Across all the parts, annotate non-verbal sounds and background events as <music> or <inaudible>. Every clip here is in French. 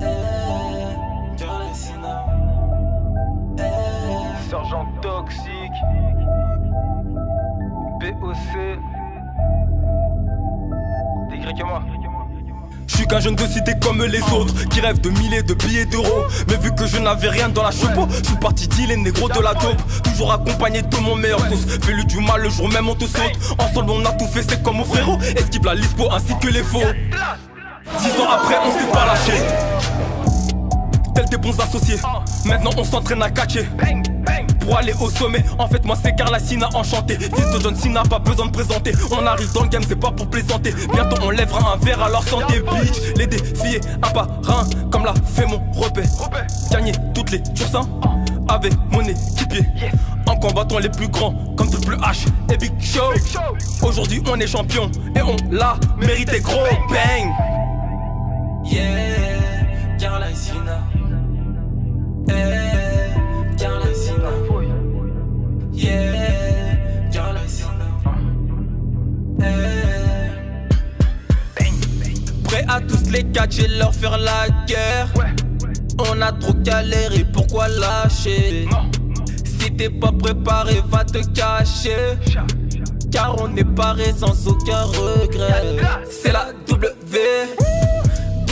Eh, eh. Sergent toxique. BOC. moi. Je suis qu'un jeune de cité comme les autres Qui rêve de milliers de billets d'euros Mais vu que je n'avais rien dans la chapeau Je suis parti les négro de la dope Toujours accompagné de mon meilleur sauce Fais-lui du mal le jour même on te saute Ensemble on a tout fait c'est comme mon frérot Esquive la lispo ainsi que les faux Dix ans après, on s'est pas lâché. Tels des bons associés. Maintenant, on s'entraîne à catcher. Pour aller au sommet, en fait moi c'est Carla Sina enchanté Fils de John n'a pas besoin de présenter On arrive dans le game, c'est pas pour plaisanter Bientôt on lèvera un verre à leur santé Bitch, les défier à par un Comme l'a fait mon repère Gagner toutes les tursins Avec mon équipier en combattant les plus grands comme Triple H et Big Show. Aujourd'hui on est champion et on l'a mérité gros bang. Yeah, eh, Yeah, eh. Prêt à tous les j'ai leur faire la guerre. On a trop galéré, pourquoi lâcher? Si t'es pas préparé, va te cacher. car on est paré sans aucun regret. C'est la W,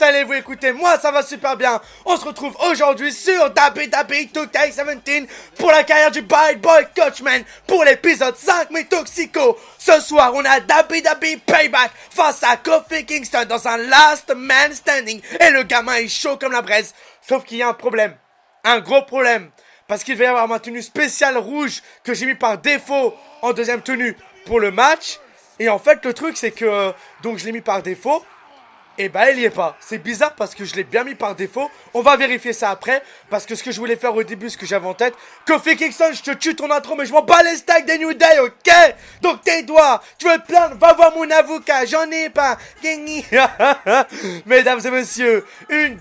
allez-vous écouter, moi ça va super bien. On se retrouve aujourd'hui sur Dabi 2K17 pour la carrière du Bad Boy Coachman pour l'épisode 5 mais Toxico. Ce soir, on a Dabi Payback face à Kofi Kingston dans un Last Man Standing et le gamin est chaud comme la braise. Sauf qu'il y a un problème, un gros problème, parce qu'il va y avoir ma tenue spéciale rouge que j'ai mis par défaut en deuxième tenue pour le match. Et en fait, le truc c'est que euh, donc je l'ai mis par défaut et eh bah ben, elle y est pas. C'est bizarre parce que je l'ai bien mis par défaut. On va vérifier ça après. Parce que ce que je voulais faire au début, ce que j'avais en tête. Kofi Kingston, je te tue ton intro, mais je m'en bats les stacks des New Day, ok Donc tes doigts, tu veux te plaindre, va voir mon avocat, j'en ai pas. <laughs> Mesdames et messieurs, une...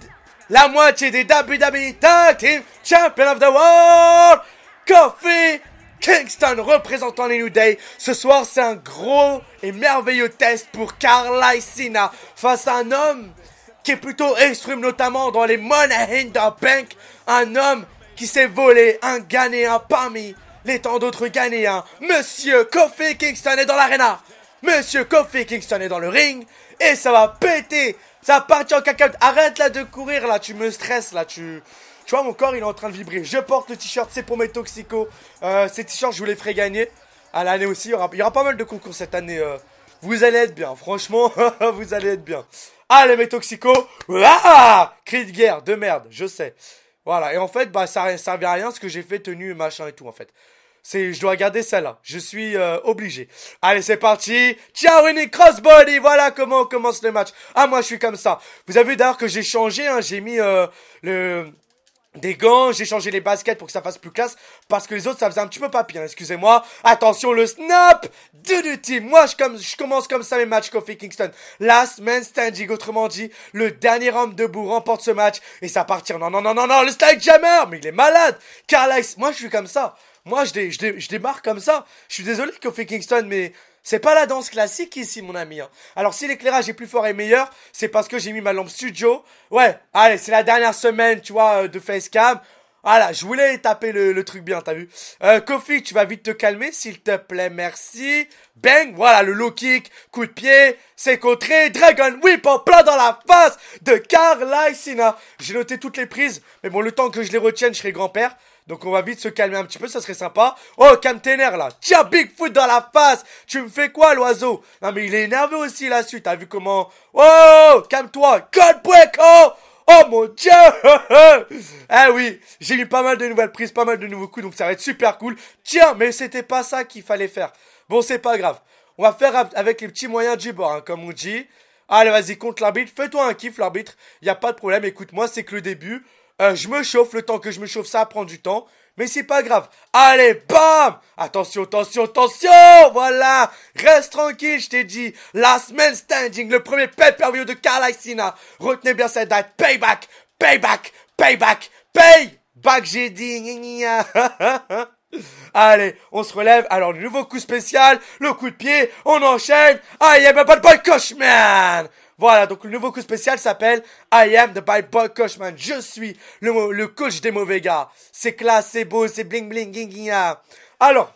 La moitié des WWE Tag Champion of the World, Kofi Kingston représentant les New Day. Ce soir, c'est un gros et merveilleux test pour Carl Sina face à un homme qui est plutôt extrême, notamment dans les Money in the Bank. Un homme qui s'est volé un Ghanéen parmi les tant d'autres Ghanéens. Monsieur Kofi Kingston est dans l'arena. Monsieur Kofi Kingston est dans le ring. Et ça va péter. Ça va en cacahuète. Arrête là de courir là. Tu me stresses là. Tu. Tu vois, mon corps, il est en train de vibrer. Je porte le t-shirt, c'est pour mes toxicos. Euh, ces t-shirts, je vous les ferai gagner. À l'année aussi, il y, aura, pas mal de concours cette année. Euh. vous allez être bien, franchement, <laughs> vous allez être bien. Allez, mes toxicos, ah cri de guerre, de merde, je sais. Voilà, et en fait, bah, ça servait à rien ce que j'ai fait, tenue, machin et tout, en fait. C'est, je dois garder celle-là. Je suis euh, obligé. Allez, c'est parti. Ciao, Winnie Crossbody. Voilà comment on commence le match. Ah, moi, je suis comme ça. Vous avez vu d'ailleurs que j'ai changé. Hein. j'ai mis euh, le des gants, j'ai changé les baskets pour que ça fasse plus classe, parce que les autres ça faisait un petit peu pas excusez-moi. Attention le snap de du Moi je, comme, je commence comme ça mes matchs Kofi Kingston. Last man standing, autrement dit, le dernier homme debout remporte ce match et ça partir. Non, non, non, non, non, le style jammer, mais il est malade. Carlisle, moi je suis comme ça. Moi je, je, démarre comme ça. Je suis désolé Kofi Kingston, mais c'est pas la danse classique ici, mon ami. Hein. Alors, si l'éclairage est plus fort et meilleur, c'est parce que j'ai mis ma lampe studio. Ouais, allez, c'est la dernière semaine, tu vois, euh, de facecam. Voilà, je voulais taper le, truc bien, t'as vu euh, Kofi, tu vas vite te calmer, s'il te plaît, merci. Bang, voilà, le low kick, coup de pied, c'est contré. Dragon Whip en plein dans la face de Carl J'ai noté toutes les prises, mais bon, le temps que je les retienne, je serai grand-père. Donc on va vite se calmer un petit peu, ça serait sympa. Oh, calme tes nerfs là. Tiens, Bigfoot dans la face. Tu me fais quoi, l'oiseau Non, mais il est énervé aussi là-dessus. T'as vu comment Oh, calme-toi. Code oh! oh, mon dieu <laughs> Eh oui, j'ai eu pas mal de nouvelles prises, pas mal de nouveaux coups, donc ça va être super cool. Tiens, mais c'était pas ça qu'il fallait faire. Bon, c'est pas grave. On va faire avec les petits moyens du bord, hein, comme on dit. Allez, vas-y, compte l'arbitre. Fais-toi un kiff, l'arbitre. Y a pas de problème. Écoute, moi, c'est que le début. Euh, je me chauffe, le temps que je me chauffe, ça prend du temps. Mais c'est pas grave. Allez, bam Attention, attention, attention Voilà Reste tranquille, je t'ai dit. Last Man Standing, le premier pay-per-view de Carlisina. Retenez bien cette date. Payback Payback Payback Payback, j'ai dit. <laughs> Allez, on se relève. Alors, le nouveau coup spécial, le coup de pied, on enchaîne. Aïe, ah, pas de boy, Caucheman. Voilà, donc le nouveau coup spécial s'appelle I am the bad boy coachman ». Je suis le, coach des mauvais gars. C'est classe, c'est beau, c'est bling bling, ging, ah. Alors,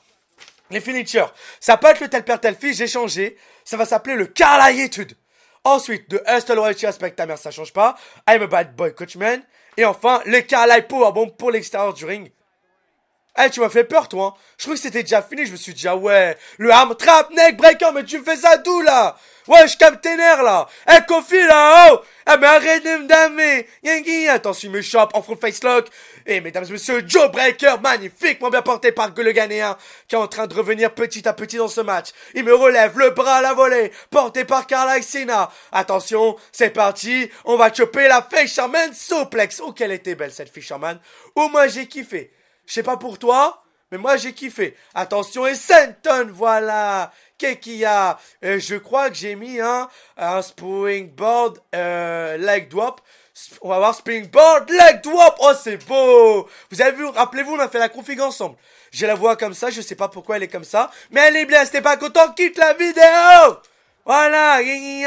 les finitures. Ça peut être le tel père tel fille, j'ai changé. Ça va s'appeler le etude Ensuite, de Hustle Royalty Aspect ta mère, ça change pas. I'm a bad boy coachman ». Et enfin, le avoir bon pour l'extérieur du ring. Eh, tu m'as fait peur, toi. Hein. Je crois que c'était déjà fini. Je me suis dit, ah ouais, le arm trap, neck breaker, mais tu fais ça d'où, là Ouais, je capte là Eh, hey, là, oh Eh, mais arrête de me damer Yengi, attention, il me chope en full face lock Et eh, mesdames et messieurs, Joe Breaker, magnifiquement bien porté par le qui est en train de revenir petit à petit dans ce match. Il me relève le bras à la volée, porté par Carla Attention, c'est parti, on va choper la Fisherman Souplex Oh, qu'elle était belle, cette Fisherman Oh, moi, j'ai kiffé Je sais pas pour toi, mais moi j'ai kiffé. Attention et Senton, voilà qui a euh, Je crois que j'ai mis hein, un, springboard euh, leg drop. on va voir springboard leg drop. Oh, c'est beau Vous avez vu, rappelez-vous, on a fait la config ensemble. J'ai la voix comme ça, je sais pas pourquoi elle est comme ça. Mais allez bien, c'était pas content, quitte la vidéo voilà, Ici,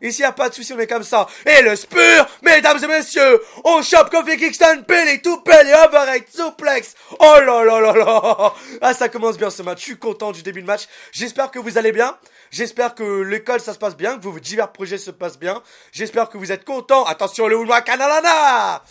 Ici, y a pas de souci, on est comme ça. Et le spur, mesdames et messieurs, on chope Kofi Kingston, et tout et overhead, suplex. Oh là là là là. Ah, ça commence bien ce match. Je suis content du début de match. J'espère que vous allez bien. J'espère que l'école, ça se passe bien, que vos divers projets se passent bien. J'espère que vous êtes contents. Attention, le Ulma Kanalana!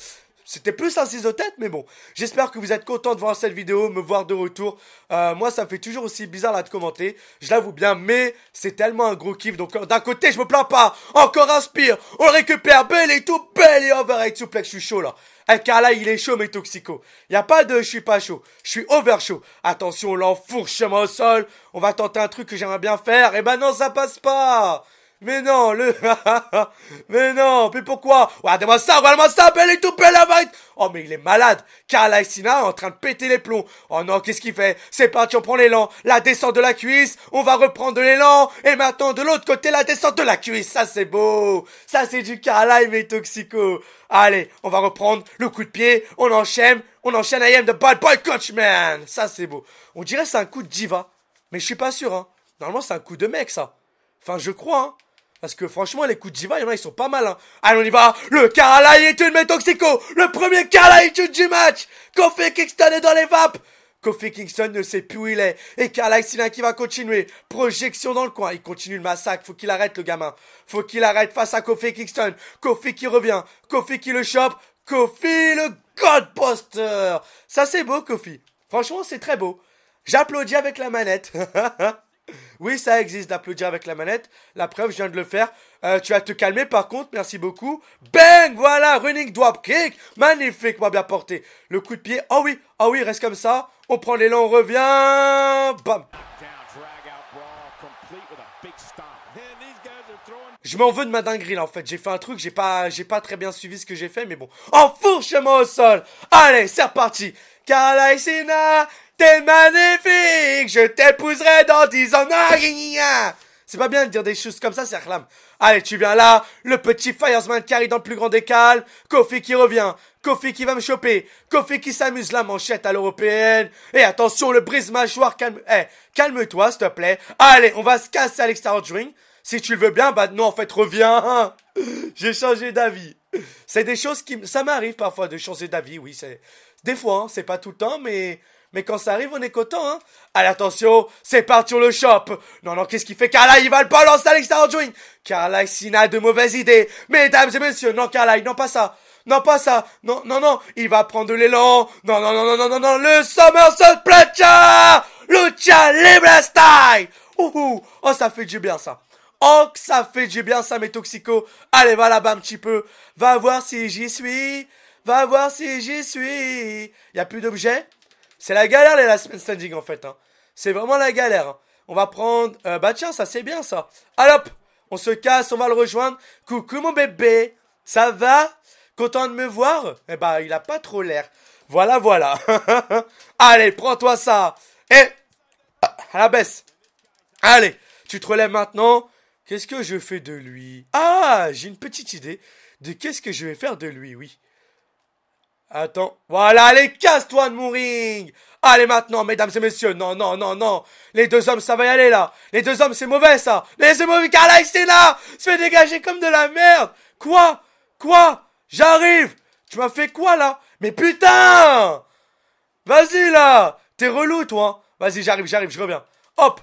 C'était plus un ciseau tête, mais bon. J'espère que vous êtes content de voir cette vidéo, me voir de retour. Euh, moi, ça me fait toujours aussi bizarre là de commenter. Je l'avoue bien, mais c'est tellement un gros kiff. Donc, euh, d'un côté, je me plains pas. Encore inspire. On récupère. Belle et tout. Belle et overhead plaît, Je suis chaud là. Eh, car là, il est chaud, mais toxico. Y a pas de je suis pas chaud. Je suis over chaud. Attention, l'enfourche au sol. On va tenter un truc que j'aimerais bien faire. Et eh ben non, ça passe pas. Mais non, le... <laughs> mais non, mais pourquoi Regardez-moi ça, regardez-moi ça, belle et tout, belle la Oh, mais il est malade Karl Sina est en train de péter les plombs Oh non, qu'est-ce qu'il fait C'est parti, on prend l'élan, la descente de la cuisse, on va reprendre de l'élan, et maintenant de l'autre côté, la descente de la cuisse Ça, c'est beau Ça, c'est du Karl mais toxico Allez, on va reprendre le coup de pied, on enchaîne, on enchaîne, I am the bad boy coach, man Ça, c'est beau On dirait c'est un coup de diva, mais je suis pas sûr, hein Normalement, c'est un coup de mec, ça Enfin, je crois, hein parce que franchement, les coups de Jiva, il y en a, ils sont pas mal. Hein. Allez, on y va. Le est une Toxico. Le premier Karalaïtude du match. Kofi Kingston est dans les vapes. Kofi Kingston ne sait plus où il est. Et Karl qui va continuer. Projection dans le coin. Il continue le massacre. Faut qu'il arrête, le gamin. Faut qu'il arrête face à Kofi Kingston. Kofi qui revient. Kofi qui le chope. Kofi le Godbuster. Ça, c'est beau, Kofi. Franchement, c'est très beau. J'applaudis avec la manette. <laughs> Oui, ça existe d'applaudir avec la manette. La preuve, je viens de le faire. Euh, tu vas te calmer par contre, merci beaucoup. Bang Voilà, running drop kick Magnifique, moi bien porté. Le coup de pied, oh oui, oh oui, reste comme ça. On prend l'élan, on revient Bam je m'en veux de ma dinguerie là en fait. J'ai fait un truc, j'ai pas, j'ai pas très bien suivi ce que j'ai fait, mais bon. Enfourchez-moi au sol. Allez, c'est reparti. Kalaisina, t'es magnifique. Je t'épouserai dans 10 ans. Ah, c'est pas bien de dire des choses comme ça, c'est Allez, tu viens là, le petit fireman qui arrive dans le plus grand décal, Kofi qui revient, Kofi qui va me choper. Kofi qui s'amuse la manchette à l'européenne. Et attention, le brise-mâchoire, calme, eh, calme-toi, s'il te plaît. Allez, on va se casser à l'extérieur du Si tu le veux bien, bah non, en fait, reviens. <laughs> J'ai changé d'avis. C'est des choses qui, ça m'arrive parfois de changer d'avis, oui, c'est, des fois, hein, c'est pas tout le temps, mais, mais quand ça arrive, on est content, hein. Allez, attention, c'est parti, on le chope. Non, non, qu'est-ce qu'il fait? Carla, il va le balancer à l'extérieur du ring. a de mauvaises idées. Mesdames et messieurs, non, Carla, non, pas ça. Non, pas ça. Non, non, non. Il va prendre de l'élan. Non, non, non, non, non, non, non. Le Somersault Le Lucha Libre Style! Ouhou! Oh, ça fait du bien, ça. Oh, ça fait du bien, ça, mes toxicos. Allez, va là-bas un petit peu. Va voir si j'y suis. Va voir si j'y suis. Y a plus d'objets? C'est la galère, les last man standing, en fait, hein. C'est vraiment la galère. Hein. On va prendre, euh, bah tiens, ça c'est bien, ça. Allop. On se casse, on va le rejoindre. Coucou, mon bébé. Ça va? Content de me voir Eh ben, il a pas trop l'air. Voilà, voilà. <laughs> Allez, prends-toi ça. Eh ah, à la baisse. Allez, tu te relèves maintenant. Qu'est-ce que je fais de lui Ah, j'ai une petite idée de qu'est-ce que je vais faire de lui, oui. Attends. Voilà, allez, casse-toi de mon Allez maintenant, mesdames et messieurs. Non, non, non, non. Les deux hommes, ça va y aller, là. Les deux hommes, c'est mauvais, ça. Les mauvais, car là Se fait dégager comme de la merde Quoi Quoi J'arrive Tu m'as fait quoi là Mais putain Vas-y là T'es relou toi hein. Vas-y, j'arrive, j'arrive, je reviens. Hop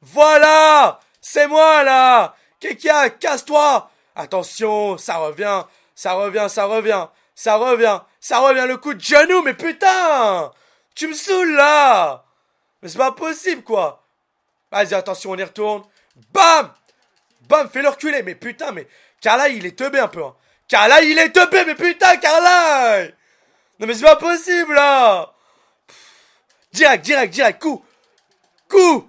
Voilà C'est moi là Kekia, casse-toi Attention, ça revient, ça revient, ça revient, ça revient, ça revient le coup de genou, mais putain Tu me saoules là Mais c'est pas possible quoi Vas-y, attention, on y retourne. Bam Bam, fais-le reculer, mais putain, mais... Car là, il est teubé un peu, hein. Carla, il est topé, mais putain, Carla Non mais c'est pas possible, là Direct, direct, direct, coup Coup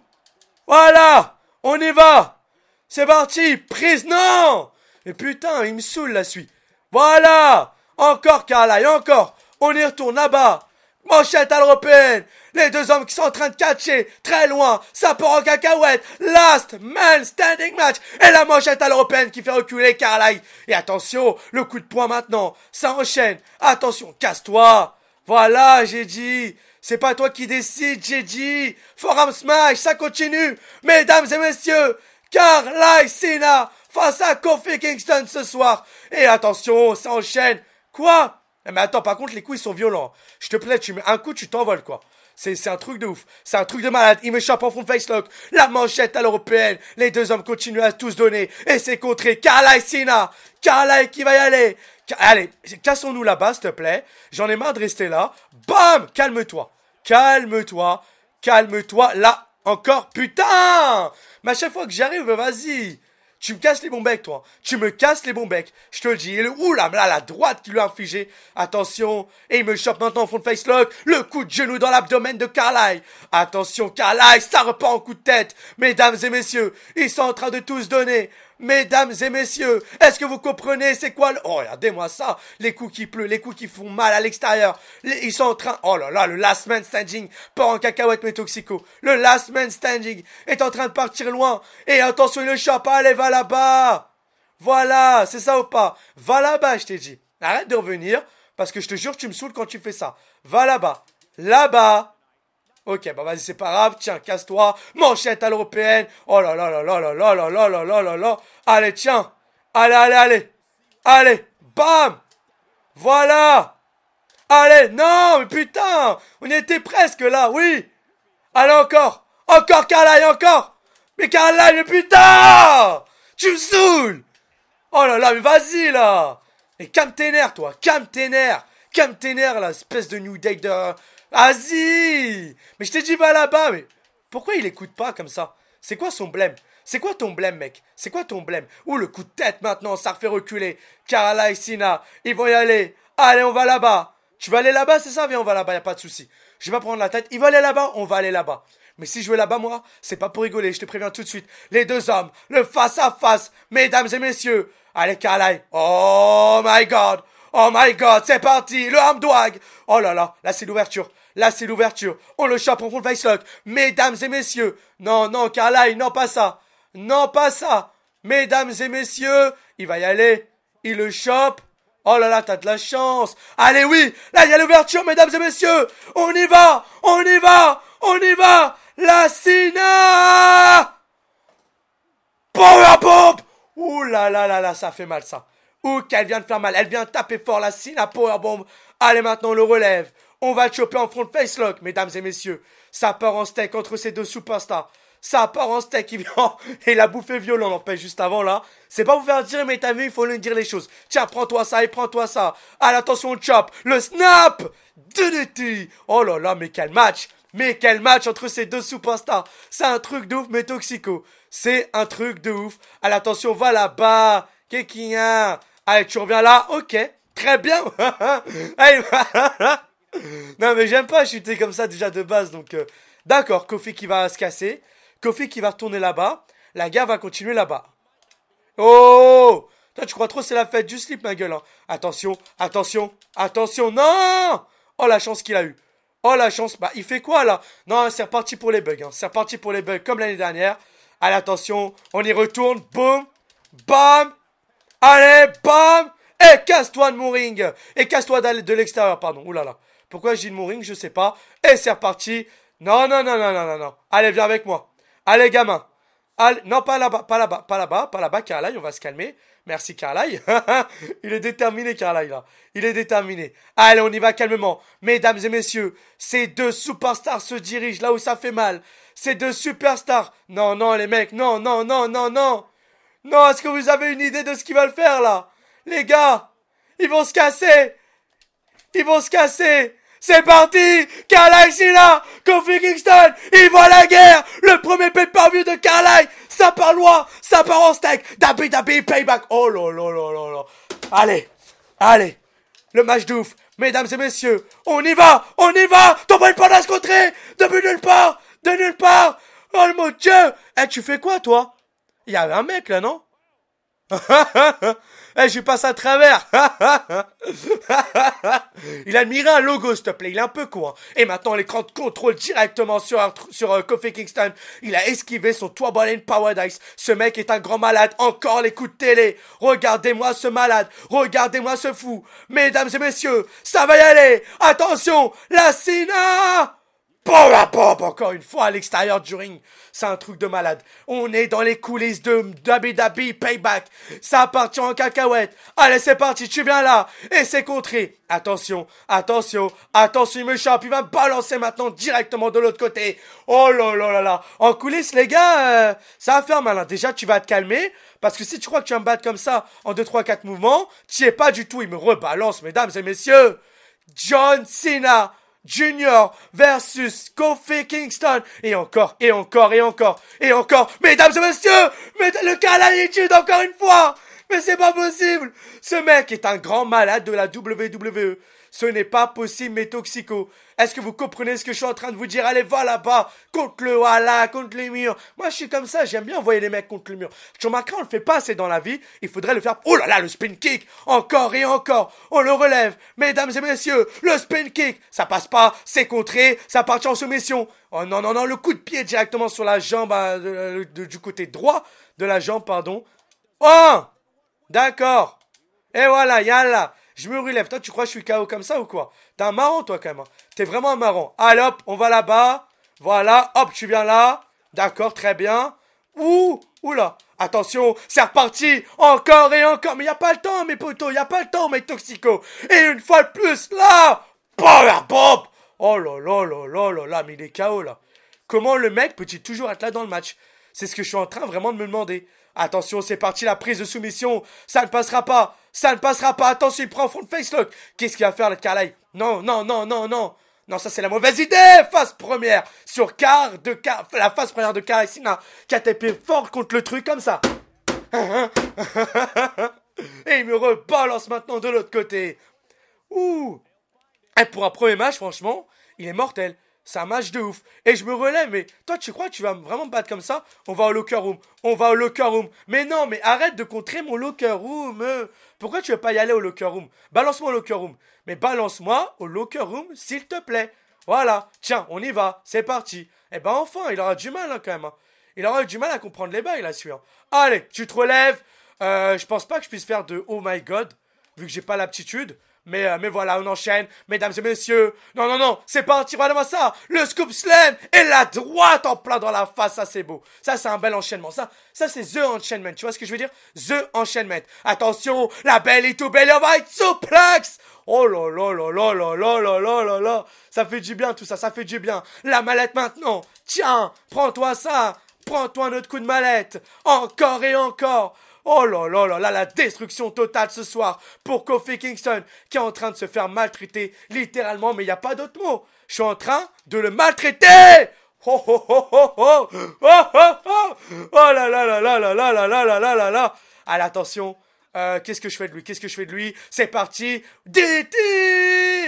Voilà On y va C'est parti Prise, non Mais putain, il me saoule, la suite Voilà Encore, Carla, encore On y retourne, là-bas Manchette à l'européenne Les deux hommes qui sont en train de catcher, très loin, ça part en cacahuète, last man standing match Et la manchette à l'européenne qui fait reculer Carlyle Et attention, le coup de poing maintenant, ça enchaîne Attention, casse-toi Voilà, j'ai dit c'est pas toi qui décide, j'ai dit Forum Smash, ça continue Mesdames et messieurs, Carlyle Sina face à Kofi Kingston ce soir Et attention, ça enchaîne Quoi eh, mais attends, par contre, les coups, ils sont violents. Je te plais, tu mets un coup, tu t'envoles, quoi. C'est un truc de ouf. C'est un truc de malade. Il m'échappe en front lock. La manchette à l'européenne. Les deux hommes continuent à tous donner. Et c'est contré. Carla et Sina. Carla qui va y aller. Allez, cassons-nous là-bas, s'il te plaît. J'en ai marre de rester là. Bam Calme-toi. Calme-toi. Calme-toi. Là, encore. Putain Mais à chaque fois que j'arrive, vas-y. Tu me casses les bons becs, toi. Tu me casses les bons becs. Je te le dis. Et le, oula, là, la droite qui lui a infligé. Attention. Et il me chope maintenant au fond de face lock. Le coup de genou dans l'abdomen de Carlyle. Attention, Carlyle, ça repart en coup de tête. Mesdames et messieurs, ils sont en train de tous donner. Mesdames et messieurs, est-ce que vous comprenez c'est quoi le... Oh, regardez-moi ça Les coups qui pleut, les coups qui font mal à l'extérieur. Ils sont en train... Oh là là, le last man standing part en cacahuète mais toxico. Le last man standing est en train de partir loin. Et attention, il pas Allez, va là-bas Voilà, c'est ça ou pas Va là-bas, je t'ai dit. Arrête de revenir, parce que je te jure, tu me saoules quand tu fais ça. Va là-bas. Là-bas Ok, bah vas-y, c'est pas grave. Tiens, casse-toi. Manchette à l'européenne. Oh là là là là là là là là là là là là. Allez, tiens. Allez, allez, allez. Allez. Bam. Voilà. Allez, non, mais putain. On était presque là, oui. Allez, encore. Encore, Carlisle, encore. Mais Carlisle, mais putain. Tu me saoules. Oh là là, mais vas-y, là. et calme tes nerfs, toi. Calme tes nerfs. Calme tes nerfs, là, espèce de New Day de, Vas-y ah, Mais je t'ai dit, va là-bas, mais... Pourquoi il écoute pas comme ça C'est quoi son blème C'est quoi ton blème, mec C'est quoi ton blème Ouh, le coup de tête maintenant, ça refait reculer. Karala et Sina, ils vont y aller. Allez, on va là-bas. Tu vas aller là-bas, c'est ça Viens, on va là-bas, y a pas de souci. Je vais pas prendre la tête. Il va aller là-bas, on va aller là-bas. Mais si je vais là-bas, moi, c'est pas pour rigoler, je te préviens tout de suite. Les deux hommes, le face-à-face, mesdames et messieurs. Allez, Carlyle. Oh my god Oh my god, c'est parti, le Hamdouag Oh là là, là c'est l'ouverture, là c'est l'ouverture. On le chope, on roule Vice Lock. Mesdames et messieurs, non, non, il non pas ça. Non pas ça. Mesdames et messieurs, il va y aller. Il le chope. Oh là là, t'as de la chance. Allez oui, là il y a l'ouverture, mesdames et messieurs. On y va, on y va, on y va. La Sina Power Bomb Ouh là là là là, ça fait mal ça. Ouh qu'elle vient de faire mal. Elle vient taper fort la power Powerbomb. Allez, maintenant, on le relève. On va le choper en front face lock, mesdames et messieurs. Ça part en steak entre ces deux superstars. Ça part en steak, <laughs> il vient et la bouffée violent, fait juste avant là. C'est pas vous faire dire, mais t'as vu, il faut lui dire les choses. Tiens, prends-toi ça et prends-toi ça. attention l'attention, chop, le snap, Dunity Oh là là, mais quel match. Mais quel match entre ces deux superstars. C'est un truc de ouf, mais toxico. C'est un truc de ouf. Allez attention va là-bas. a? Allez, tu reviens là, ok, très bien. <laughs> non mais j'aime pas chuter comme ça déjà de base, donc euh, d'accord, Kofi qui va se casser, Kofi qui va retourner là-bas, la gare va continuer là-bas. Oh Toi tu crois trop c'est la fête du slip ma gueule, hein. Attention, attention, attention, non Oh la chance qu'il a eu. Oh la chance, bah il fait quoi là Non, c'est reparti pour les bugs, hein. c'est reparti pour les bugs comme l'année dernière. Allez attention, on y retourne, boum, bam, Allez, bam Et eh, casse-toi de mon Et eh, casse-toi de l'extérieur, pardon. Oulala. Là là. Pourquoi j'ai de Je sais pas. Et eh, c'est reparti. Non, non, non, non, non, non, non. Allez, viens avec moi. Allez, gamin. Allez, non, pas là-bas, pas là-bas, pas là-bas, pas là-bas, Carlyle, on va se calmer. Merci, Carlyle. <laughs> Il est déterminé, Carlyle, là. Il est déterminé. Allez, on y va calmement. Mesdames et messieurs, ces deux superstars se dirigent là où ça fait mal. Ces deux superstars. Non, non, les mecs, non, non, non, non, non. Non, est-ce que vous avez une idée de ce qu'ils veulent faire là Les gars, ils vont se casser Ils vont se casser c'est parti Carlisle là Kofi Kingston Il voit la guerre Le premier pay-per-view de Carlisle Ça part loin Ça part en steak Dabi dabi payback Oh là là là là Allez Allez Le match d'ouf Mesdames et messieurs On y va On y va pas dans se contrer De nulle part De nulle part Oh mon dieu Eh tu fais quoi toi il y a un mec là, non <laughs> Eh, je passe à travers. <laughs> il admirait un logo, s'il te plaît. Il est un peu court, hein. Et maintenant, l'écran de contrôle directement sur, sur euh, Coffee Kingston. Il a esquivé son Trois power Paradise. Ce mec est un grand malade. Encore les coups de télé. Regardez-moi ce malade. Regardez-moi ce fou. Mesdames et messieurs, ça va y aller. Attention, la Sina pour encore une fois, à l'extérieur du ring. C'est un truc de malade. On est dans les coulisses de Dabi e Payback. Ça appartient en cacahuète. Allez, c'est parti, tu viens là. Et c'est contré. Attention, attention, attention, il me chope, Il va me balancer maintenant directement de l'autre côté. Oh là là là là. En coulisses, les gars, euh, ça va faire mal. Déjà, tu vas te calmer. Parce que si tu crois que tu vas me battre comme ça en 2, 3, 4 mouvements, tu es pas du tout. Il me rebalance, mesdames et messieurs. John Cena Junior versus Kofi Kingston. Et encore, et encore, et encore, et encore. Mesdames et messieurs, mais le cas à encore une fois. Mais c'est pas possible. Ce mec est un grand malade de la WWE. Ce n'est pas possible, mes toxicos. Est-ce que vous comprenez ce que je suis en train de vous dire Allez, va là-bas, contre le voilà, contre les murs. Moi, je suis comme ça, j'aime bien envoyer les mecs contre le mur. Tu Macron on le fait pas assez dans la vie. Il faudrait le faire. Oh là là, le spin kick Encore et encore On le relève Mesdames et messieurs, le spin kick Ça passe pas, c'est contré, ça part en soumission. Oh non, non, non, le coup de pied directement sur la jambe, euh, euh, du côté droit de la jambe, pardon. Oh D'accord. Et voilà, là je me relève. Toi, tu crois que je suis KO comme ça ou quoi T'es un marrant, toi, quand même. Hein. T'es vraiment un marrant. Allez, hop, on va là-bas. Voilà, hop, tu viens là. D'accord, très bien. Ouh, oula. Attention, c'est reparti, encore et encore. Mais y a pas le temps, mes potos, y a pas le temps, mes toxicos. Et une fois de plus, là, power Oh là là là là là là, mais il est KO là. Comment le mec peut-il toujours être là dans le match C'est ce que je suis en train vraiment de me demander. Attention, c'est parti, la prise de soumission, ça ne passera pas. Ça ne passera pas. Attention, il prend front face lock. Qu'est-ce qu'il va faire, le calais Non, non, non, non, non. Non, ça c'est la mauvaise idée Face première sur car, de car, la face première de Sina, qui a tapé fort contre le truc comme ça. <laughs> Et il me rebalance maintenant de l'autre côté. Ouh Et Pour un premier match, franchement, il est mortel ça marche de ouf. Et je me relève, mais toi, tu crois que tu vas vraiment me battre comme ça On va au locker room, on va au locker room. Mais non, mais arrête de contrer mon locker room. Pourquoi tu veux pas y aller au locker room Balance-moi au locker room. Mais balance-moi au locker room, s'il te plaît. Voilà, tiens, on y va, c'est parti. Eh ben enfin, il aura du mal hein, quand même. Hein. Il aura du mal à comprendre les bails là-dessus. Allez, tu te relèves. Euh, je pense pas que je puisse faire de Oh my god, vu que j'ai pas l'aptitude. Mais, mais voilà, on enchaîne, mesdames et messieurs. Non, non, non, c'est parti, voilà moi ça. Le scoop slam et la droite en plein dans la face, ça c'est beau. Ça c'est un bel enchaînement. Ça, ça c'est The Enchaînement. Tu vois ce que je veux dire The Enchaînement. Attention, la belle et tout belle, on va être Oh là là là là là là là là là là. Ça fait du bien tout ça, ça fait du bien. La mallette maintenant. Tiens, prends-toi ça. Prends-toi un autre coup de mallette. Encore et encore. Oh là là là là, la destruction totale ce soir pour Kofi Kingston qui est en train de se faire maltraiter littéralement, mais il n'y a pas d'autre mot. Je suis en train de le maltraiter Oh oh oh oh oh Oh oh oh Oh là là là là là là là là là là là Allez attention euh, qu'est-ce que je fais de lui Qu'est-ce que je fais de lui C'est parti DDT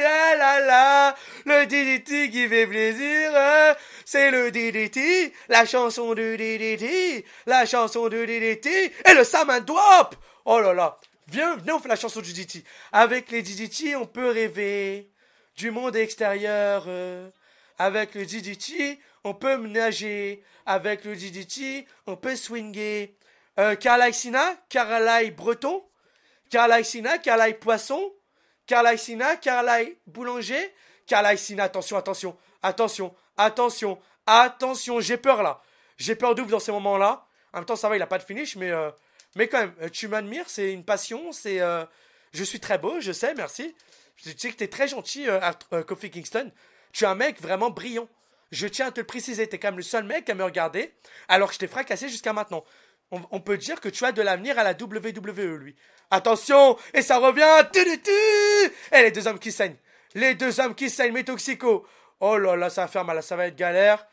Ah Le DDT qui fait plaisir hein? C'est le DDT La chanson de DDT La chanson de DDT Et le Saman Oh là là Viens, viens, on fait la chanson du DDT. Avec les DDT, on peut rêver du monde extérieur. Avec le DDT, on peut nager Avec le DDT, on peut swinguer euh, Carlaxina, Carlaï Breton, Carlaïsina, Carlaï Poisson, Carlaïsina, Carlaï Boulanger, attention, attention, attention, attention, attention, j'ai peur là. J'ai peur d'ouf dans ces moments-là. En même temps, ça va, il a pas de finish, mais, euh, mais quand même, euh, tu m'admires, c'est une passion, c'est... Euh, je suis très beau, je sais, merci. Tu sais que tu es très gentil, Kofi Kingston. Tu es un mec vraiment brillant. Je tiens à te le préciser, t'es quand même le seul mec à me regarder, alors que je t'ai fracassé jusqu'à maintenant on, peut dire que tu as de l'avenir à la WWE, lui. Attention, et ça revient. Tu, tu, Et eh, les deux hommes qui saignent. Les deux hommes qui saignent, mes Toxico. Oh là là, ça va faire mal, ça va être galère.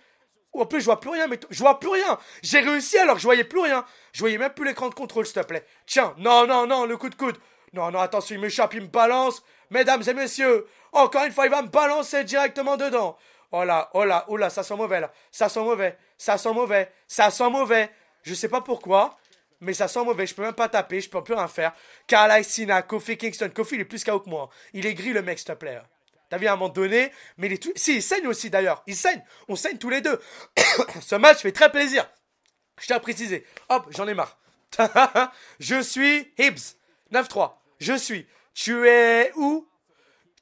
En plus, je vois plus rien, mais je vois plus rien. J'ai réussi alors que je voyais plus rien. Je voyais même plus l'écran de contrôle, s'il te plaît. Tiens, non, non, non, le coup de coude. Non, non, attention, il m'échappe, il me balance. Mesdames et messieurs, encore une fois, il va me balancer directement dedans. Oh là, oh là, oh là, ça sent mauvais là. Ça sent mauvais, ça sent mauvais, ça sent mauvais, je sais pas pourquoi, mais ça sent mauvais. Je peux même pas taper, je peux plus rien faire. Carlisle, Sina, Kofi Kingston. Kofi, il est plus KO que moi. Il est gris, le mec, s'il te plaît. T'as vu à un moment donné, mais il est tout. Si, il saigne aussi d'ailleurs. Il saigne. On saigne tous les deux. <coughs> Ce match fait très plaisir. Je à préciser. Hop, j'en ai marre. <laughs> je suis Hibs. 9-3. Je suis. Tu es où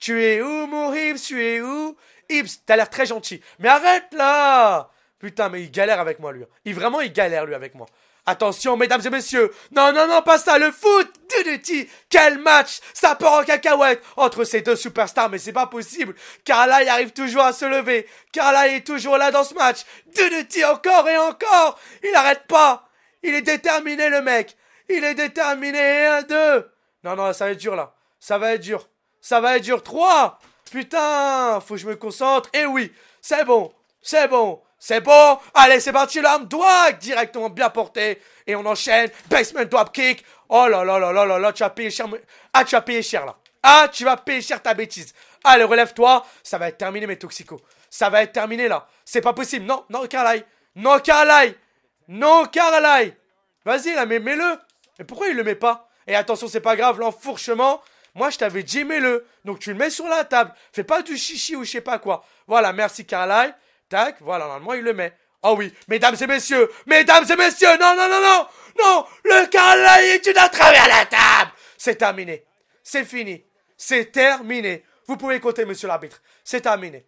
Tu es où, mon Hibbs Tu es où Hibbs, t'as l'air très gentil. Mais arrête là Putain, mais il galère avec moi, lui. Hein. Il vraiment, il galère, lui, avec moi. Attention, mesdames et messieurs. Non, non, non, pas ça. Le foot d'unity. Quel match Ça part en cacahuète entre ces deux superstars, mais c'est pas possible. Carla, il arrive toujours à se lever. Carla est toujours là dans ce match. Dunity encore et encore. Il arrête pas. Il est déterminé, le mec. Il est déterminé. Un, deux. Non, non, ça va être dur, là. Ça va être dur. Ça va être dur. 3. Putain, faut que je me concentre. Et eh oui, c'est bon. C'est bon. C'est bon Allez, c'est parti, l'arme droite Directement bien portée. Et on enchaîne. Basement drop kick. Oh là là là là là là, tu vas payer cher. Ah, tu vas payer cher là. Ah, tu vas payer cher ta bêtise. Allez, relève-toi. Ça va être terminé, mes toxicos. Ça va être terminé là. C'est pas possible. Non, non, Carlai. Non, Carlay. Non, Carlay. Vas-y là, mets-le. Mais pourquoi il le met pas Et attention, c'est pas grave, l'enfourchement. Moi, je t'avais dit, mets-le. Donc, tu le mets sur la table. Fais pas du chichi ou je sais pas quoi. Voilà, merci, Carlyle Tac, voilà, normalement, il le met. Oh oui, mesdames et messieurs, mesdames et messieurs, non, non, non, non, non, le une à travers la table. C'est terminé. C'est fini. C'est terminé. Vous pouvez compter, monsieur l'arbitre. C'est terminé.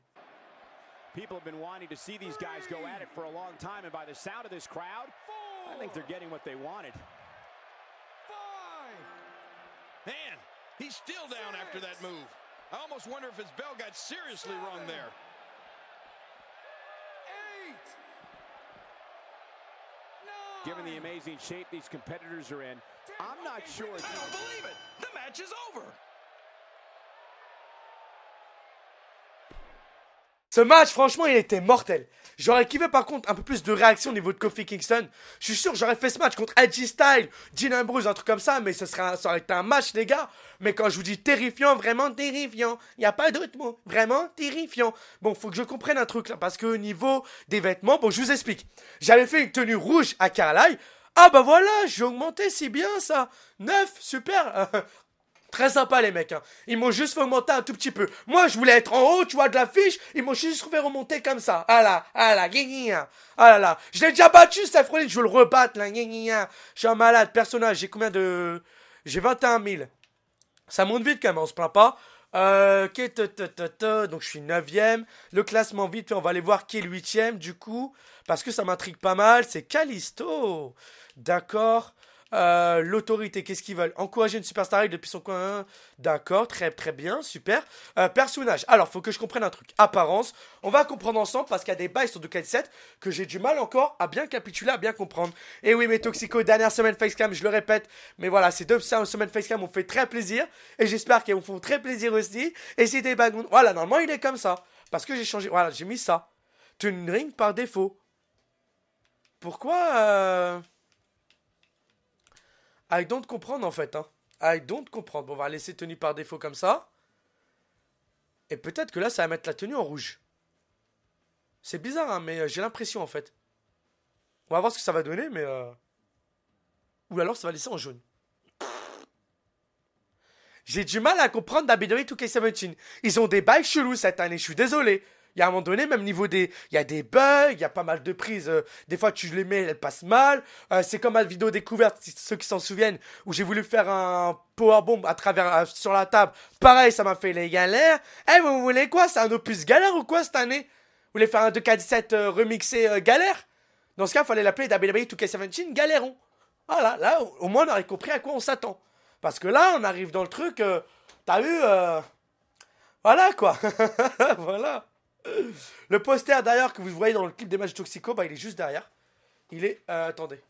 People have been wanting to see these guys go at it for a long time, and by the sound of this crowd, I think they're getting what they wanted. Man, he's still down after that move. I almost wonder if his bell got seriously wrong there. given the amazing shape these competitors are in. I'm not sure. I don't believe it. The match is over. Ce match, franchement, il était mortel. J'aurais kiffé par contre un peu plus de réaction au niveau de Kofi Kingston. Je suis sûr j'aurais fait ce match contre Edgy Style, Dean Ambrose, un truc comme ça, mais ce sera, ça aurait été un match, les gars. Mais quand je vous dis terrifiant, vraiment terrifiant, il n'y a pas d'autre mot. Vraiment terrifiant. Bon, faut que je comprenne un truc là, parce que au niveau des vêtements, bon, je vous explique. J'avais fait une tenue rouge à Carlisle. Ah bah voilà, j'ai augmenté, si bien ça. Neuf, super. <laughs> Très sympa les mecs, hein. ils m'ont juste fait augmenter un tout petit peu. Moi je voulais être en haut, tu vois, de l'affiche, ils m'ont juste fait remonter comme ça. Ah là, ah là, Ah là là, je l'ai déjà battu cette Rollins, je veux le rebattre là, Je suis un malade, personnage, j'ai combien de... J'ai 21 000. Ça monte vite quand même, on se plaint pas. Euh, donc je suis 9ème. Le classement vite, on va aller voir qui est 8ème du coup. Parce que ça m'intrigue pas mal, c'est Callisto. D'accord. Euh, l'autorité, qu'est-ce qu'ils veulent Encourager une superstar depuis son coin. Hein. D'accord, très très bien, super. Euh, personnage, alors faut que je comprenne un truc. Apparence, on va comprendre ensemble parce qu'il y a des bails sur k 7 que j'ai du mal encore à bien capituler, à bien comprendre. Et oui, mes toxicos, dernière semaine facecam, je le répète, mais voilà, ces deux semaines facecam ont fait très plaisir et j'espère qu'elles vous font très plaisir aussi. Et c'est des bagons. Voilà, normalement il est comme ça parce que j'ai changé. Voilà, j'ai mis ça. Tune ring par défaut. Pourquoi euh, I don't comprendre en fait. Hein. I don't comprendre. Bon, on va laisser tenue par défaut comme ça. Et peut-être que là, ça va mettre la tenue en rouge. C'est bizarre, hein, mais euh, j'ai l'impression en fait. On va voir ce que ça va donner, mais. Euh, ou alors ça va laisser en jaune. J'ai du mal à comprendre dabidori 2K17. Ils ont des bails chelous cette année, je suis désolé. Il y a un moment donné, même niveau des. Il y a des bugs, il y a pas mal de prises. Euh, des fois, tu les mets, elles passent mal. Euh, c'est comme ma vidéo découverte, ceux qui s'en souviennent, où j'ai voulu faire un powerbomb à travers. Euh, sur la table. Pareil, ça m'a fait les galères. Eh, vous voulez quoi C'est un opus galère ou quoi cette année Vous voulez faire un 2K17 remixé galère Dans ce cas, il fallait l'appeler WWE 2K17 galéron. Voilà, ah là, au moins, on aurait compris à quoi on s'attend. Parce que là, on arrive dans le truc. T'as eu Voilà quoi. <laughs> voilà. Le poster d'ailleurs, que vous voyez dans le clip des matchs Toxico, bah, il est juste derrière. Il est. Euh, attendez.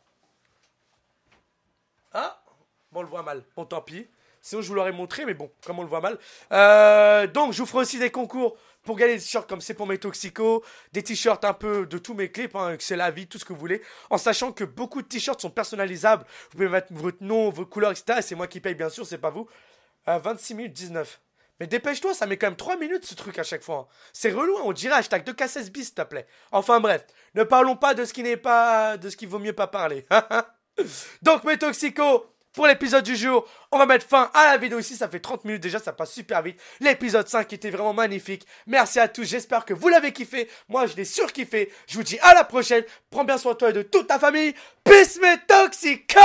Ah Bon, on le voit mal. Bon, tant pis. Sinon, je vous l'aurais montré, mais bon, comme on le voit mal. Euh, donc, je vous ferai aussi des concours pour gagner des t-shirts comme c'est pour mes Toxico, des t-shirts un peu de tous mes clips, hein, que c'est la vie, tout ce que vous voulez, en sachant que beaucoup de t-shirts sont personnalisables. Vous pouvez mettre votre nom, vos couleurs, etc. Et c'est moi qui paye, bien sûr, c'est pas vous. 26 minutes 19. Mais dépêche-toi, ça met quand même 3 minutes ce truc à chaque fois. C'est relou, hein, on dirait hashtag 2K16 bis, s'il te plaît. Enfin bref, ne parlons pas de ce qui n'est pas. de ce qui vaut mieux pas parler. <laughs> Donc mes toxicos, pour l'épisode du jour, on va mettre fin à la vidéo ici, ça fait 30 minutes déjà, ça passe super vite. L'épisode 5 était vraiment magnifique. Merci à tous, j'espère que vous l'avez kiffé. Moi, je l'ai surkiffé. Je vous dis à la prochaine. Prends bien soin de toi et de toute ta famille. Peace mes toxicos